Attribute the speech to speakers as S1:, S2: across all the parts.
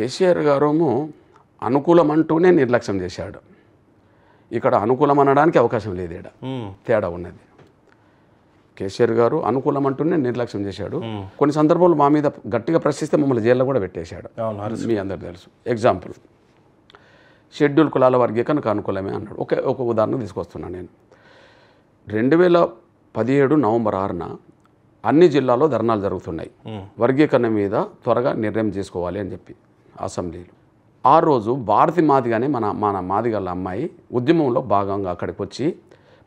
S1: కేసీఆర్ గారేమో అనుకూలం అంటూనే నిర్లక్ష్యం చేశాడు ఇక్కడ అనుకూలం అనడానికి అవకాశం లేదు ఇక్కడ తేడా ఉన్నది కేసీఆర్ గారు అనుకూలం అంటూనే నిర్లక్ష్యం చేశాడు కొన్ని సందర్భాలు మా మీద గట్టిగా ప్రశ్నిస్తే మమ్మల్ని జైల్లో కూడా పెట్టేశాడు మీ అందరు తెలుసు ఎగ్జాంపుల్ షెడ్యూల్ కులాల వర్గీకరణకు అనుకూలమే అన్నాడు ఒక ఒక ఉదాహరణ తీసుకొస్తున్నాను నేను రెండు వేల పదిహేడు నవంబర్ ఆరున అన్ని జిల్లాలో ధర్నాలు జరుగుతున్నాయి వర్గీకరణ మీద త్వరగా నిర్ణయం చేసుకోవాలి అని చెప్పి అసెంబ్లీలు ఆ రోజు భారతి మాదిగానే మన మన మాదిగల అమ్మాయి ఉద్యమంలో భాగంగా అక్కడికి వచ్చి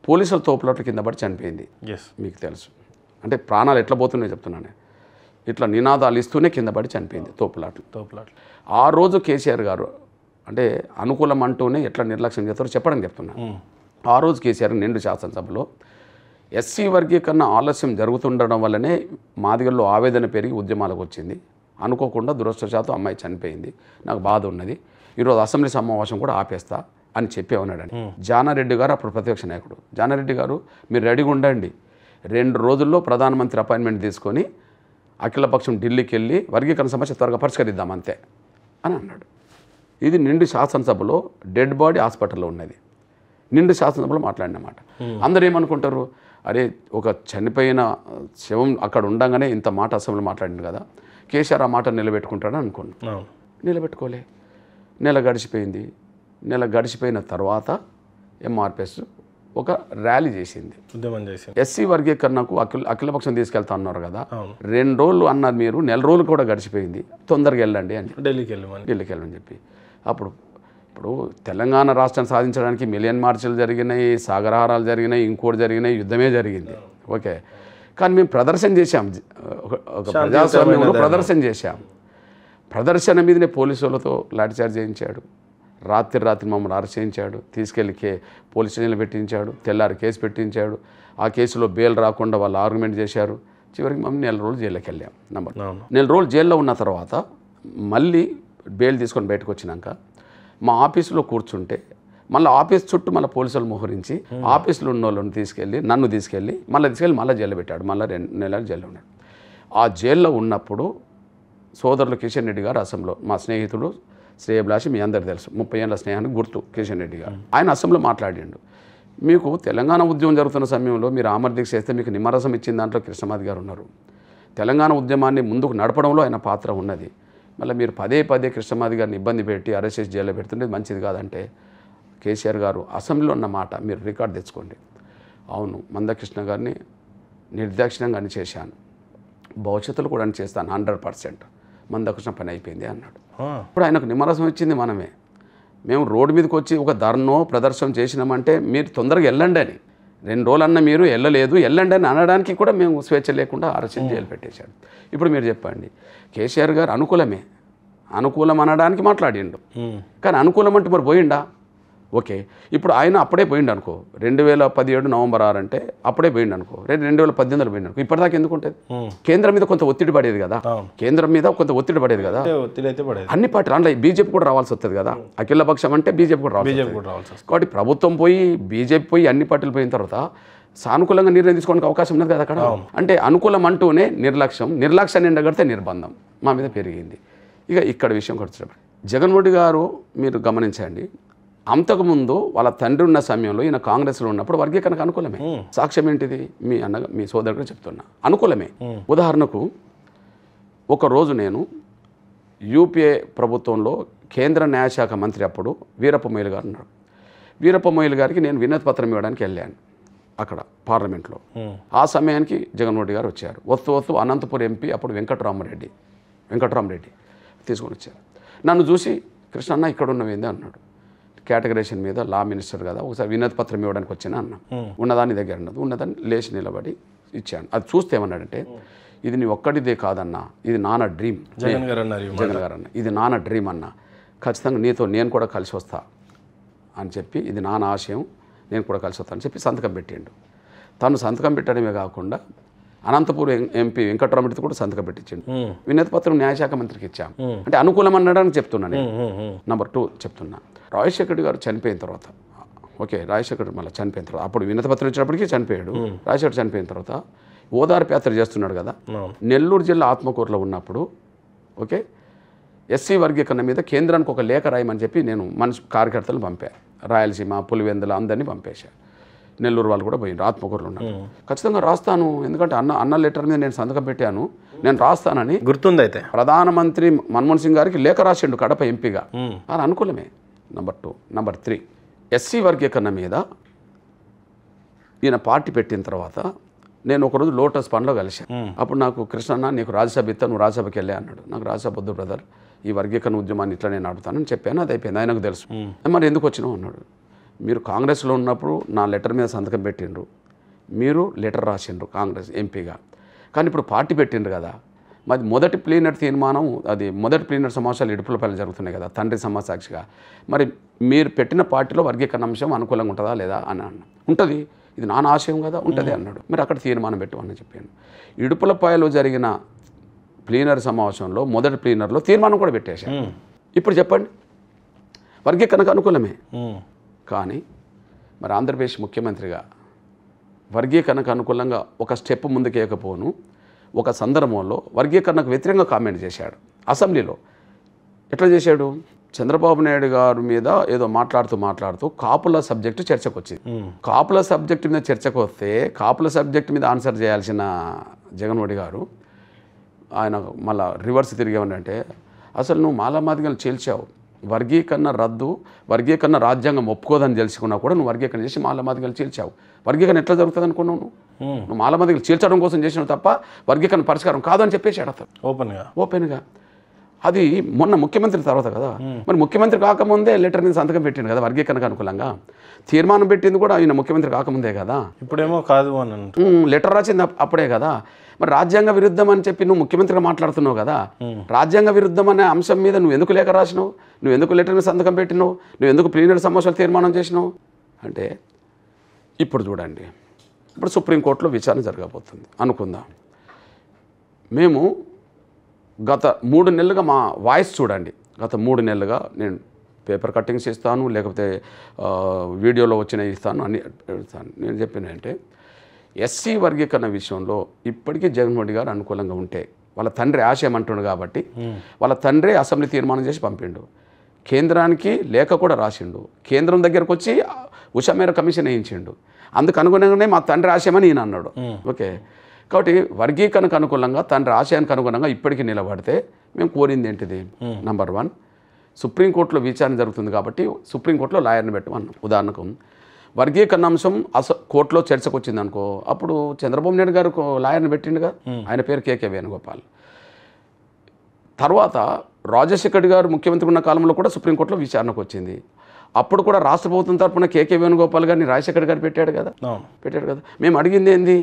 S1: పోలీసుల తోపులట్ల కింద పడి చనిపోయింది ఎస్ మీకు తెలుసు అంటే ప్రాణాలు ఎట్లా పోతున్నాయో చెప్తున్నాను ఇట్లా నినాదాలు ఇస్తూనే కింద పడి చనిపోయింది తోపులాట్లు తోపులాట్లు ఆ రోజు కేసీఆర్ గారు అంటే అనుకూలం అంటూనే ఎట్లా నిర్లక్ష్యం చేస్తారో చెప్పడం చెప్తున్నాను hmm. ఆ రోజు కేసీఆర్ నిండు శాసనసభలో ఎస్సీ వర్గీకరణ ఆలస్యం జరుగుతుండడం వల్లనే మాదిగల్లో ఆవేదన పెరిగి ఉద్యమాలకు వచ్చింది అనుకోకుండా దురదృష్టశాతం అమ్మాయి చనిపోయింది నాకు బాధ ఉన్నది ఈరోజు అసెంబ్లీ సమావేశం కూడా ఆపేస్తా అని ఉన్నాడని జానారెడ్డి గారు అప్పుడు ప్రత్యక్ష నాయకుడు జానారెడ్డి గారు మీరు రెడీగా ఉండండి రెండు రోజుల్లో ప్రధానమంత్రి అపాయింట్మెంట్ తీసుకొని అఖిలపక్షం ఢిల్లీకి వెళ్ళి వర్గీకరణ సమస్య త్వరగా పరిష్కరిద్దాం అంతే అని అన్నాడు ఇది నిండు శాసనసభలో డెడ్ బాడీ హాస్పిటల్లో ఉన్నది నిండు శాసనసభలో మాట్లాడినమాట అందరు ఏమనుకుంటారు అరే ఒక చనిపోయిన శవం అక్కడ ఉండగానే ఇంత మాట అసెంబ్లీలో మాట్లాడింది కదా కేసీఆర్ ఆ మాట నిలబెట్టుకుంటాడని అనుకోండి నిలబెట్టుకోలే నెల గడిచిపోయింది నెల గడిచిపోయిన తర్వాత ఎంఆర్పిఎస్ ఒక ర్యాలీ చేసింది ఉద్యమం ఎస్సీ వర్గీకరణకు అఖిల అఖిలపక్షం తీసుకెళ్తా అన్నారు కదా రెండు రోజులు అన్నారు మీరు నెల రోజులు కూడా గడిచిపోయింది తొందరగా వెళ్ళండి అని ఢిల్లీకి వెళ్ళమని ఢిల్లీకి వెళ్ళమని చెప్పి అప్పుడు ఇప్పుడు తెలంగాణ రాష్ట్రాన్ని సాధించడానికి మిలియన్ మార్చిలు జరిగినాయి సాగరహారాలు జరిగినాయి ఇంకోటి జరిగినాయి యుద్ధమే జరిగింది ఓకే కానీ మేము ప్రదర్శన చేశాం ఒక ప్రజాస్వామ్యంలో ప్రదర్శన చేశాం ప్రదర్శన మీదనే పోలీసు వాళ్ళతో లాఠీచార్జ్ చేయించాడు రాత్రి రాత్రి మమ్మల్ని అరెస్ట్ చేయించాడు తీసుకెళ్లి కే పోలీస్ స్టేషన్లో పెట్టించాడు తెల్లారి కేసు పెట్టించాడు ఆ కేసులో బెయిల్ రాకుండా వాళ్ళు ఆర్గ్యుమెంట్ చేశారు చివరికి మమ్మల్ని నెల రోజులు జైల్లోకి వెళ్ళాం నెంబర్ నెల రోజులు జైల్లో ఉన్న తర్వాత మళ్ళీ బెయిల్ తీసుకొని బయటకు వచ్చినాక మా ఆఫీసులో కూర్చుంటే మళ్ళీ ఆఫీస్ చుట్టూ మళ్ళీ పోలీసులు మోహరించి ఆఫీసులో ఉన్న వాళ్ళని తీసుకెళ్ళి నన్ను తీసుకెళ్ళి మళ్ళీ తీసుకెళ్ళి మళ్ళీ జైలు పెట్టాడు మళ్ళీ రెండు నెలలు జైల్లో ఉన్నాడు ఆ జైల్లో ఉన్నప్పుడు సోదరులు కిషన్ రెడ్డి గారు అసెంబ్లీలో మా స్నేహితుడు శ్రేయభిలాషి మీ అందరు తెలుసు ముప్పై ఏళ్ళ స్నేహానికి గుర్తు కిషన్ రెడ్డి గారు ఆయన అసెంబ్లీలో మాట్లాడిండు మీకు తెలంగాణ ఉద్యమం జరుగుతున్న సమయంలో మీరు ఆమర్దీక్ష చేస్తే మీకు నిమ్మరసం ఇచ్చిన దాంట్లో కృష్ణమాధి గారు ఉన్నారు తెలంగాణ ఉద్యమాన్ని ముందుకు నడపడంలో ఆయన పాత్ర ఉన్నది మళ్ళీ మీరు పదే పదే కృష్ణమాధి గారిని ఇబ్బంది పెట్టి అరెస్ట్ చేసి జైల్లో పెడుతుంటే మంచిది కాదంటే కేసీఆర్ గారు అసెంబ్లీలో ఉన్న మాట మీరు రికార్డు తెచ్చుకోండి అవును మందకృష్ణ గారిని నిర్దాక్షిణంగా అని చేశాను భవిష్యత్తులో కూడా అని చేస్తాను హండ్రెడ్ పర్సెంట్ మందకృష్ణ పని అయిపోయింది అన్నాడు ఇప్పుడు ఆయనకు నిమరసం ఇచ్చింది మనమే మేము రోడ్డు మీదకి వచ్చి ఒక ధర్నో ప్రదర్శన చేసినామంటే మీరు తొందరగా వెళ్ళండి అని రెండు రోజులన్నా మీరు వెళ్ళలేదు వెళ్ళండి అని అనడానికి కూడా మేము స్వేచ్ఛ లేకుండా ఆరోచన చేయాలి పెట్టేశాడు ఇప్పుడు మీరు చెప్పండి కేసీఆర్ గారు అనుకూలమే అనుకూలం అనడానికి మాట్లాడిండు కానీ అనుకూలం అంటే మరి పోయిండా ఓకే ఇప్పుడు ఆయన అప్పుడే పోయిండు అనుకో రెండు వేల పదిహేడు నవంబర్ ఆరు అంటే అప్పుడే పోయిండు అనుకో రెండు రెండు వేల పద్దెనిమిదిలో పోయింది అనుకో ఇప్పటిదాకా ఎందుకు ఉంటుంది కేంద్రం మీద కొంత ఒత్తిడి పడేది కదా కేంద్రం మీద కొంత ఒత్తిడి పడేది కదా అన్ని పార్టీ అందులో బీజేపీ కూడా రావాల్సి వస్తుంది కదా అఖిల పక్షం అంటే బీజేపీ కూడా రావాలి కాబట్టి ప్రభుత్వం పోయి బీజేపీ పోయి అన్ని పార్టీలు పోయిన తర్వాత సానుకూలంగా నిర్ణయం తీసుకోవడానికి అవకాశం ఉన్నది కదా అక్కడ అంటే అనుకూలం అంటూనే నిర్లక్ష్యం నిర్లక్ష్యం ఎండగడితే నిర్బంధం మా మీద పెరిగింది ఇక ఇక్కడ విషయం కూడా జగన్మోహన్ గారు మీరు గమనించండి అంతకుముందు వాళ్ళ తండ్రి ఉన్న సమయంలో ఈయన కాంగ్రెస్లో ఉన్నప్పుడు వర్గీకరణకు అనుకూలమే సాక్ష్యం ఏంటిది మీ అన్న మీ సోదరుడు చెప్తున్నా అనుకూలమే ఉదాహరణకు ఒకరోజు నేను యూపీఏ ప్రభుత్వంలో కేంద్ర న్యాయశాఖ మంత్రి అప్పుడు వీరప్ప మొయ్యలు గారు ఉన్నారు వీరప్ప మొయ్యలు గారికి నేను వినతి పత్రం ఇవ్వడానికి వెళ్ళాను అక్కడ పార్లమెంట్లో ఆ సమయానికి జగన్మోహన్ గారు వచ్చారు వస్తూ వస్తూ అనంతపురం ఎంపీ అప్పుడు వెంకటరామరెడ్డి వెంకటరామరెడ్డి తీసుకొని వచ్చారు నన్ను చూసి కృష్ణన్న ఇక్కడ ఉన్నవేంది అన్నాడు కేటగరేషన్ మీద లా మినిస్టర్ కదా ఒకసారి వినతి పత్రం ఇవ్వడానికి వచ్చిన అన్న ఉన్నదాని దగ్గర ఉన్నది ఉన్నదాన్ని లేచి నిలబడి ఇచ్చాను అది చూస్తే ఏమన్నాడంటే ఇది నీ ఒక్కడిదే కాదన్నా ఇది నాన్న డ్రీమ్ జగన్ గారు అన్నారు జగన్ గారు అన్న ఇది నాన్న డ్రీమ్ అన్న ఖచ్చితంగా నీతో నేను కూడా కలిసి వస్తా అని చెప్పి ఇది నాన్న ఆశయం నేను కూడా కలిసి వస్తాను అని చెప్పి సంతకం పెట్టిండు తను సంతకం పెట్టడమే కాకుండా అనంతపురం ఎంపీ వెంకటరామరెడ్డితో కూడా సంతకం పెట్టించండి వినతి పత్రం న్యాయశాఖ మంత్రికి ఇచ్చాం అంటే అనుకూలం అన్నాడని చెప్తున్నా నేను నెంబర్ టూ చెప్తున్నా రాజశేఖర్ గారు చనిపోయిన తర్వాత ఓకే రాజశేఖర్ మళ్ళీ చనిపోయిన తర్వాత అప్పుడు వినతి పత్రం ఇచ్చినప్పటికీ చనిపోయాడు రాజశేఖర్ చనిపోయిన తర్వాత ఓదార్పేత్ర చేస్తున్నాడు కదా నెల్లూరు జిల్లా ఆత్మకూరులో ఉన్నప్పుడు ఓకే ఎస్సీ వర్గీకరణ మీద కేంద్రానికి ఒక లేఖ రాయమని చెప్పి నేను మనసు కార్యకర్తలు పంపాను రాయలసీమ పులివెందుల అందరినీ పంపేశాను నెల్లూరు వాళ్ళు కూడా పోయిండ్రు ఆత్మకూరులు ఉన్నారు ఖచ్చితంగా రాస్తాను ఎందుకంటే అన్న అన్న లెటర్ మీద నేను సంతకం పెట్టాను నేను రాస్తానని గుర్తుంది అయితే ప్రధానమంత్రి మన్మోహన్ సింగ్ గారికి లేఖ రాసిండు కడప ఎంపీగా అది అనుకూలమే number two number three SC వర్గీకరణ మీద ఈయన పార్టీ పెట్టిన తర్వాత నేను ఒకరోజు లోటస్ పనిలో కలిశాను అప్పుడు నాకు కృష్ణన్న నీకు రాజ్యసభ ఇస్తా నువ్వు రాజ్యసభకి వెళ్ళే అన్నాడు నాకు రాజ్యసభ వద్దు బ్రదర్ ఈ వర్గీకరణ ఉద్యమాన్ని ఇట్లా నేను నడుపుతానని చెప్పాను అది అయిపోయింది ఆయనకు తెలుసు మరి ఎందుకు వచ్చినావు అన్నాడు మీరు కాంగ్రెస్లో ఉన్నప్పుడు నా లెటర్ మీద సంతకం పెట్టిండ్రు మీరు లెటర్ రాసిండ్రు కాంగ్రెస్ ఎంపీగా కానీ ఇప్పుడు పార్టీ పెట్టిండ్రు కదా మరి మొదటి ప్లీనర్ తీర్మానం అది మొదటి ప్లీనర్ సమావేశాలు పైన జరుగుతున్నాయి కదా తండ్రి సమాసాక్షిగా మరి మీరు పెట్టిన పార్టీలో వర్గీకరణ అంశం అనుకూలంగా ఉంటుందా లేదా అని అన్న ఉంటుంది ఇది నా ఆశయం కదా ఉంటుంది అన్నాడు మీరు అక్కడ తీర్మానం పెట్టమని చెప్పాను ఇడుపుల పాయలో జరిగిన ప్లీనర్ సమావేశంలో మొదటి ప్లీనర్లో తీర్మానం కూడా పెట్టేశాను ఇప్పుడు చెప్పండి వర్గీకరణకు అనుకూలమే కానీ మరి ఆంధ్రప్రదేశ్ ముఖ్యమంత్రిగా వర్గీకరణకు అనుకూలంగా ఒక స్టెప్ ముందుకేయకపోను ఒక సందర్భంలో వర్గీకరణకు వ్యతిరేకంగా కామెంట్ చేశాడు అసెంబ్లీలో ఎట్లా చేశాడు చంద్రబాబు నాయుడు గారి మీద ఏదో మాట్లాడుతూ మాట్లాడుతూ కాపుల సబ్జెక్టు చర్చకు వచ్చింది కాపుల సబ్జెక్టు మీద చర్చకు వస్తే కాపుల సబ్జెక్టు మీద ఆన్సర్ చేయాల్సిన జగన్మోహన్ గారు ఆయన మళ్ళీ రివర్స్ తిరిగి అంటే అసలు నువ్వు మాలామాదిగలు చేల్చావు వర్గీకరణ రద్దు వర్గీకరణ రాజ్యాంగం ఒప్పుకోదని తెలుసుకున్నా కూడా నువ్వు వర్గీకరణ చేసి మాలమాదిగలు చీల్చావు వర్గీకరణ ఎట్లా జరుగుతుంది అనుకున్నావు నువ్వు నువ్వు మాలమాదిగలు చీల్చడం కోసం చేసినావు తప్ప వర్గీకరణ పరిష్కారం కాదని చెప్పేసి అడత ఓపెన్గా ఓపెన్గా అది మొన్న ముఖ్యమంత్రి తర్వాత కదా మరి ముఖ్యమంత్రి కాకముందే లెటర్ నేను సంతకం పెట్టింది కదా వర్గీకరణకు అనుకూలంగా తీర్మానం పెట్టింది కూడా ఆయన ముఖ్యమంత్రి కాకముందే కదా ఇప్పుడేమో కాదు అని లెటర్ రాసింది అప్పుడే కదా మరి రాజ్యాంగ విరుద్ధం అని చెప్పి నువ్వు ముఖ్యమంత్రిగా మాట్లాడుతున్నావు కదా రాజ్యాంగ విరుద్ధం అనే అంశం మీద నువ్వు ఎందుకు లేఖ రాసినావు నువ్వు ఎందుకు లెటర్ సంతకం పెట్టినావు నువ్వు ఎందుకు ప్లీనరీ సమస్యలు తీర్మానం చేసినావు అంటే ఇప్పుడు చూడండి ఇప్పుడు సుప్రీంకోర్టులో విచారణ జరగబోతుంది అనుకుందాం మేము గత మూడు నెలలుగా మా వాయిస్ చూడండి గత మూడు నెలలుగా నేను పేపర్ కట్టింగ్స్ ఇస్తాను లేకపోతే వీడియోలో వచ్చినవి ఇస్తాను అని నేను చెప్పిన అంటే ఎస్సీ వర్గీకరణ విషయంలో ఇప్పటికీ జగన్మోహన్ గారు అనుకూలంగా ఉంటే వాళ్ళ తండ్రి ఆశయం అంటుండు కాబట్టి వాళ్ళ తండ్రి అసెంబ్లీ తీర్మానం చేసి పంపిండు కేంద్రానికి లేఖ కూడా రాసిండు కేంద్రం దగ్గరకు వచ్చి ఉషా మేర కమిషన్ వేయించిండు అందుకు అనుగుణంగానే మా తండ్రి ఆశయమని ఈయన అన్నాడు ఓకే కాబట్టి వర్గీకరణకు అనుకూలంగా తండ్రి ఆశయానికి అనుగుణంగా ఇప్పటికీ నిలబడితే మేము కోరింది ఏంటిది నంబర్ వన్ సుప్రీంకోర్టులో విచారణ జరుగుతుంది కాబట్టి సుప్రీంకోర్టులో లాయర్ని పెట్టమన్నాం ఉదాహరణకు వర్గీకరణ అంశం అస కోర్టులో చర్చకు వచ్చింది అనుకో అప్పుడు చంద్రబాబు నాయుడు గారు లాయర్ని పెట్టిండుగా ఆయన పేరు కేకే వేణుగోపాల్ తర్వాత రాజశేఖర్ గారు ముఖ్యమంత్రి ఉన్న కాలంలో కూడా సుప్రీంకోర్టులో విచారణకు వచ్చింది అప్పుడు కూడా రాష్ట్ర ప్రభుత్వం తరఫున కేకే వేణుగోపాల్ గారిని రాజశేఖర్ గారు పెట్టాడు కదా పెట్టాడు కదా మేము అడిగింది ఏంది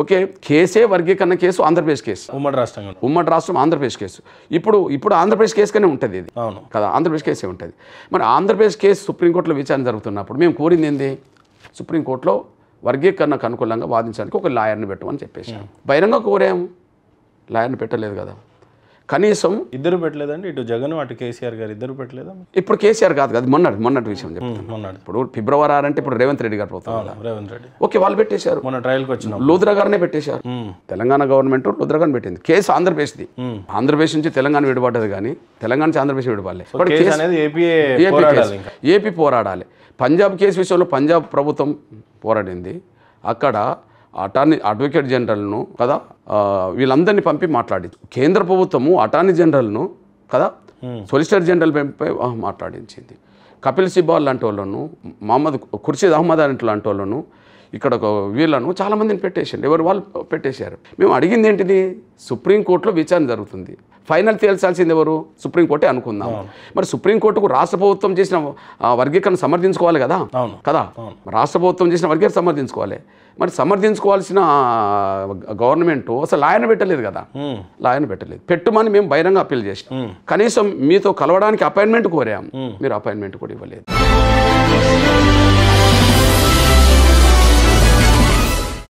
S1: ఓకే కేసే వర్గీకరణ కేసు ఆంధ్రప్రదేశ్ కేసు ఉమ్మడి రాష్ట్రం ఉమ్మడి రాష్ట్రం ఆంధ్రప్రదేశ్ కేసు ఇప్పుడు ఇప్పుడు ఆంధ్రప్రదేశ్ కేసుగానే ఉంటుంది ఇది అవును కదా ఆంధ్రప్రదేశ్ కేసే ఉంటుంది మరి ఆంధ్రప్రదేశ్ కేసు సుప్రీంకోర్టులో విచారణ జరుగుతున్నప్పుడు మేము కోరింది ఏంది సుప్రీంకోర్టులో వర్గీకరణకు అనుకూలంగా వాదించడానికి ఒక లాయర్ని పెట్టమని చెప్పేసి hmm. బహిరంగ కోరాము లాయర్ని పెట్టలేదు కదా కనీసం ఇద్దరు పెట్టలేదండి ఇటు జగన్ అటు కేసీఆర్ గారు ఇద్దరు పెట్టలేదా ఇప్పుడు కేసీఆర్ కాదు కాదు మొన్నటి మొన్నటి విషయం చెప్తాను ఇప్పుడు ఫిబ్రవరి ఆరు అంటే ఇప్పుడు రేవంత్ రెడ్డి గారు రేవంత్ రెడ్డి ఓకే వాళ్ళు పెట్టేశారు మొన్న ట్రయల్కి వచ్చిన లూద్రా గారినే పెట్టేశారు తెలంగాణ గవర్నమెంట్ లూద్రా గారిని పెట్టింది కేసు ఆంధ్రప్రదేశ్ ది ఆంధ్రప్రదేశ్ నుంచి తెలంగాణ విడిపడ్డది కానీ తెలంగాణ నుంచి ఆంధ్రప్రదేశ్ విడిపడలేదు ఏపీ పోరాడాలి పంజాబ్ కేసు విషయంలో పంజాబ్ ప్రభుత్వం పోరాడింది అక్కడ అటార్నీ అడ్వకేట్ జనరల్ను కదా వీళ్ళందరినీ పంపి మాట్లాడించు కేంద్ర ప్రభుత్వము అటార్నీ జనరల్ను కదా సొలిసిటర్ జనరల్ పంపి మాట్లాడించింది కపిల్ సిబ్బాల్ లాంటి వాళ్ళను మహమ్మద్ ఖుర్షీద్ అహ్మద్ అలాంటి లాంటి వాళ్ళను ఇక్కడ వీళ్ళను చాలామందిని పెట్టేశారు ఎవరు వాళ్ళు పెట్టేశారు మేము అడిగింది ఏంటిది సుప్రీంకోర్టులో విచారణ జరుగుతుంది ఫైనల్ తేల్చాల్సింది ఎవరు సుప్రీంకోర్టే అనుకుందాం మరి సుప్రీంకోర్టుకు రాష్ట్ర ప్రభుత్వం చేసిన వర్గీకరణ సమర్థించుకోవాలి కదా కదా రాష్ట్ర ప్రభుత్వం చేసిన వర్గీకరణ సమర్థించుకోవాలి మరి సమర్థించుకోవాల్సిన గవర్నమెంట్ అసలు లాయర్ని పెట్టలేదు కదా లాయర్ని పెట్టలేదు పెట్టుమని మేము బహిరంగ అప్పీల్ చేసాం కనీసం మీతో కలవడానికి అపాయింట్మెంట్ కోరాము మీరు అపాయింట్మెంట్ కూడా ఇవ్వలేదు